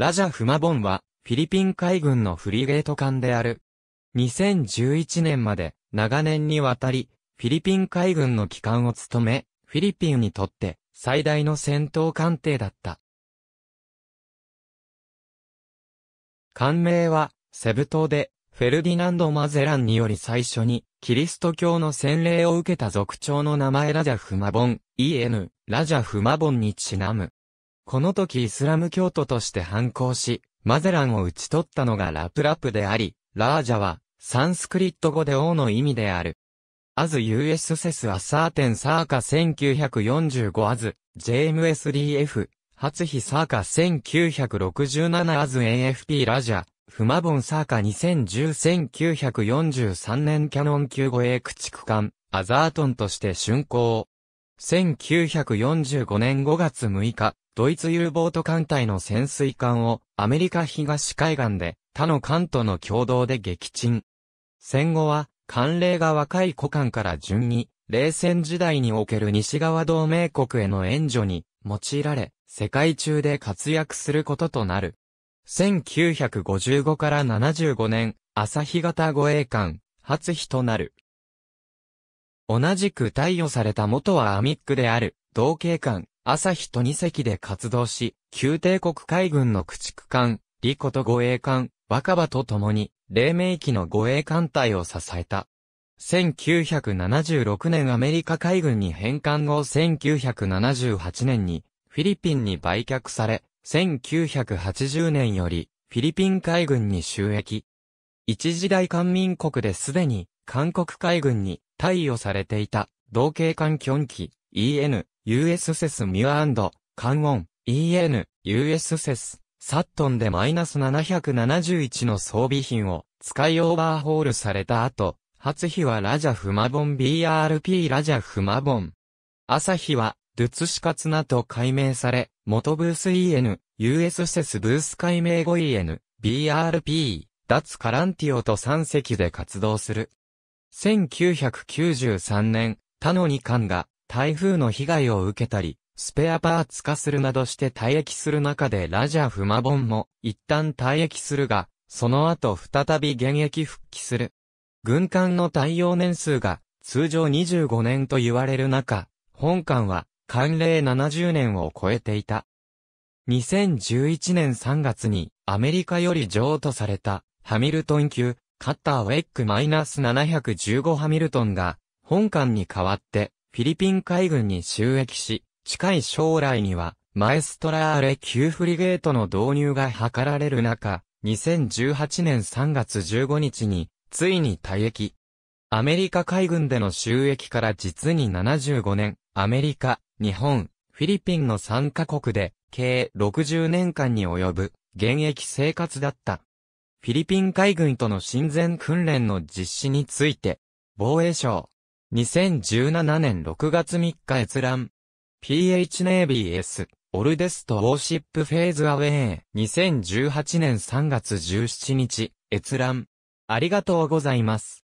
ラジャ・フマボンは、フィリピン海軍のフリゲート艦である。2011年まで、長年にわたり、フィリピン海軍の機関を務め、フィリピンにとって、最大の戦闘艦艇だった。艦名は、セブ島で、フェルディナンド・マゼランにより最初に、キリスト教の洗礼を受けた族長の名前ラジャ・フマボン、EN、ラジャ・フマボンにちなむ。この時イスラム教徒として反抗し、マゼランを打ち取ったのがラプラプであり、ラージャは、サンスクリット語で王の意味である。アズ US セスアサーテンサーカ1945アズ、JMSDF、初日サーカ1967アズ AFP ラジャ、フマボンサーカ2010-1943年キャノン級護衛駆逐艦、アザートンとして竣工。1945年5月6日、ドイツ U ボート艦隊の潜水艦をアメリカ東海岸で他の艦との共同で撃沈。戦後は、艦令が若い古艦から順に、冷戦時代における西側同盟国への援助に用いられ、世界中で活躍することとなる。1955から75年、朝日型護衛艦、初日となる。同じく貸与された元はアミックである、同型艦、朝日と二隻で活動し、旧帝国海軍の駆逐艦、リコと護衛艦、若葉と共に、黎明期の護衛艦隊を支えた。1976年アメリカ海軍に返還後1978年にフィリピンに売却され、1980年よりフィリピン海軍に収益。一時代官民国ですでに韓国海軍に対応されていた同系艦キョンキ。EN、US s スミュアカンウォン、EN、US s サットンでマイナス771の装備品を使いオーバーホールされた後、初日はラジャフマボン BRP ラジャフマボン。朝日は、ドゥツシカツナと改名され、元ブース EN、US s ブース改名後 EN、BRP、脱カランティオと3隻で活動する。1993年、他の2ンが台風の被害を受けたり、スペアパーツ化するなどして退役する中でラジャ・フマボンも一旦退役するが、その後再び現役復帰する。軍艦の対応年数が通常25年と言われる中、本艦は慣例70年を超えていた。2011年3月にアメリカより譲渡されたハミルトン級カッターウェック -715 ハミルトンが本艦に代わってフィリピン海軍に収益し、近い将来には、マエストラーレ級フリゲートの導入が図られる中、2018年3月15日に、ついに退役。アメリカ海軍での収益から実に75年、アメリカ、日本、フィリピンの3カ国で、計60年間に及ぶ、現役生活だった。フィリピン海軍との親善訓練の実施について、防衛省、2017年6月3日閲覧。PH ネイビー S、オルデストウォーシップフェーズアウェイ。2018年3月17日、閲覧。ありがとうございます。